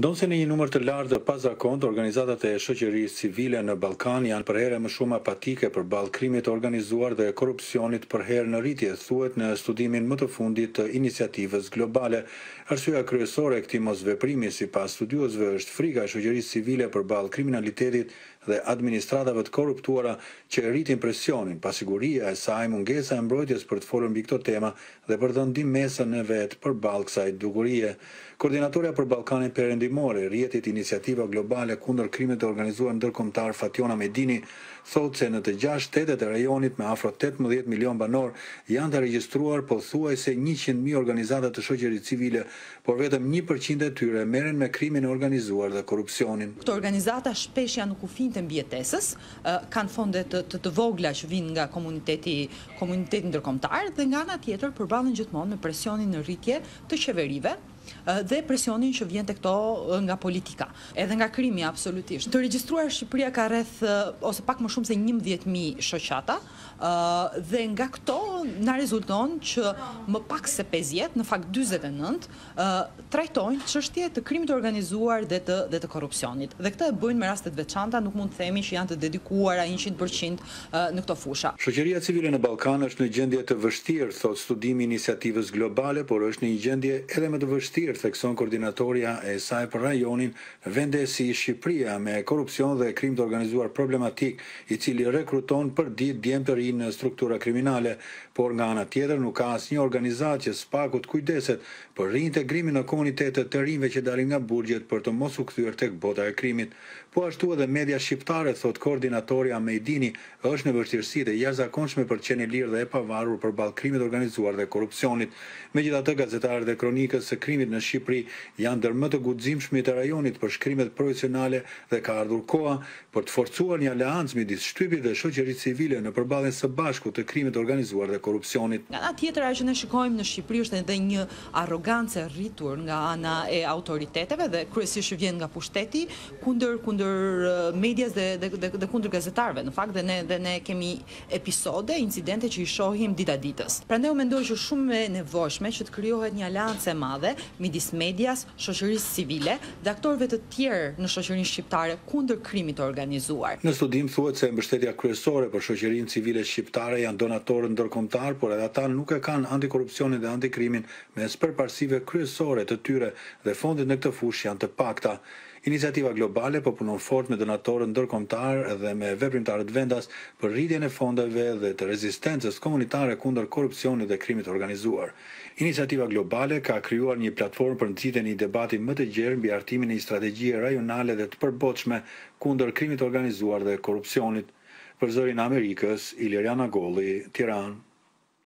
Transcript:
Ndo se në një numër të lardë dhe pa zakond, organizatat e shëqëri civile në Balkan janë për herë më shumë apatike për balë krimit organizuar dhe korupcionit për herë në rritje, thuet në studimin më të fundit të inisiativës globale. Arsua kryesore e këti mos veprimi si pas studiuzve është frika shëqëri civile për balë kriminalitetit dhe administratave të korruptuara që rritin presionin, pasiguria e saj mungesa e mbrojtjes për të forën bikto tema dhe për të ndim mesën e vetë për balë kësaj dukurie. Koordinatoria për Balkanin për perimore, rjetit iniciativa globale kundër krimet të organizuar ndërkomtar Fationa Medini, thotë se në të gjash shtetet e rajonit me afro 18 milion banor janë të registruar po thuaj se 100.000 organizatat të shoqerit civile, por vetëm 1% e tyre meren me krimin e organizuar dhe korupcionin. Këto organizata shpesh janë kufin të mbjetesës, kanë fonde të të vogla që vinë nga komuniteti, komuniteti ndërkomtar dhe nga nga tjetër përbalën gjithmonë me presionin në rritje të qeverive dhe presionin që vjen të këto nga politika, edhe nga krimi absolutisht. Të registruar Shqipëria ka rreth ose pak më shumë se 11.000 shoqata, dhe nga këto në rezulton që më pak se 50, në fakt 49, trajtojnë që të krimi të organizuar dhe të, dhe të korupcionit. Dhe këta e bëjnë me rastet veçanta, nuk mund të themi që janë të dedikuar a 100% në këto fusha. Shoqëria civile në Balkan është në gjendje të vështirë, thot studimi iniciativës globale, por është në një gjendje edhe me të vështirë vështirë, thekson koordinatorja e saj për rajonin, vende si Shqipria me korupcion dhe krim të organizuar problematik i cili rekruton për dit djemë të rinë në struktura kriminale, por nga ana tjetër nuk ka asë një organizat që spakut kujdeset për grimin në komunitetet të rinëve që darin nga burgjet për të mosu këthyër të këbota e krimit. Po ashtu edhe media shqiptare, thot koordinatorja me i dini, është në vështirësi dhe jashtë për qeni lirë dhe e pavarur për balë organizuar dhe korupcionit. Me gjitha të gazetarë dhe kronikës në Shqipëri janë ndër më të guximshëm të rajonit për shkrimet profesionale dhe ka ardhur koha për të forcuar një aleancë midis shtypit dhe shoqërisë civile në përballjen së bashku të krimit organizuar dhe korrupsionit. Nga ana tjetër që ne shikojmë në Shqipëri është edhe një arrogancë rritur nga ana e autoriteteve dhe kryesisht vjen nga pushteti kundër kundër medias dhe dhe, dhe, kundër gazetarëve. Në fakt dhe ne ne kemi episode, incidente që i shohim dita ditës. Prandaj u mendoj që shumë e nevojshme që të krijohet një aleancë madhe midis medias, shoqërisë civile dhe aktorëve të tjerë në shoqërinë shqiptare kundër krimit të organizuar. Në studim thuhet se mbështetja kryesore për shoqërinë civile shqiptare janë donatorët ndërkombëtar, por edhe ata nuk e kanë antikorrupsionin dhe antikrimin mes përparësive kryesore të tyre dhe fondet në këtë fushë janë të pakta. Iniciativa globale po punon fort me donatorë ndërkombëtar dhe me veprimtarë të vendas për rritjen e fondeve dhe të rezistencës komunitare kundër korrupsionit dhe krimit të organizuar. Iniciativa globale ka krijuar një platformë për nxitjen e debatit më të gjerë mbi hartimin e një strategjie rajonale dhe të përbothshme kundër krimit të organizuar dhe korrupsionit për zërin Amerikës, Iliriana Golli, Tiranë,